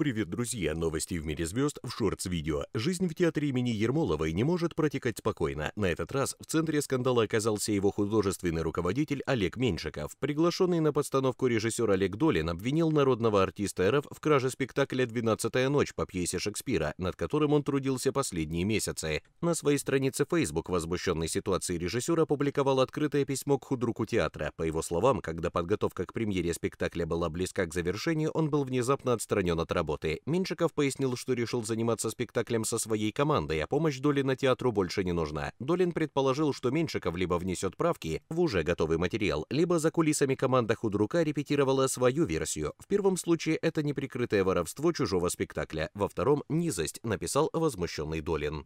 Привет, друзья! Новости в мире звезд в шортс-видео. Жизнь в театре имени Ермоловой не может протекать спокойно. На этот раз в центре скандала оказался его художественный руководитель Олег Меньшиков. Приглашенный на подстановку режиссер Олег Долин обвинил народного артиста РФ в краже спектакля «Двенадцатая ночь» по пьесе Шекспира, над которым он трудился последние месяцы. На своей странице Facebook возмущенной ситуацией режиссер опубликовал открытое письмо к худруку театра. По его словам, когда подготовка к премьере спектакля была близка к завершению, он был внезапно отстранен от работы работы, Меньшиков пояснил, что решил заниматься спектаклем со своей командой, а помощь Долина театру больше не нужна. Долин предположил, что Меньшиков либо внесет правки в уже готовый материал, либо за кулисами команда Худрука репетировала свою версию. В первом случае это неприкрытое воровство чужого спектакля, во втором – низость, написал возмущенный Долин.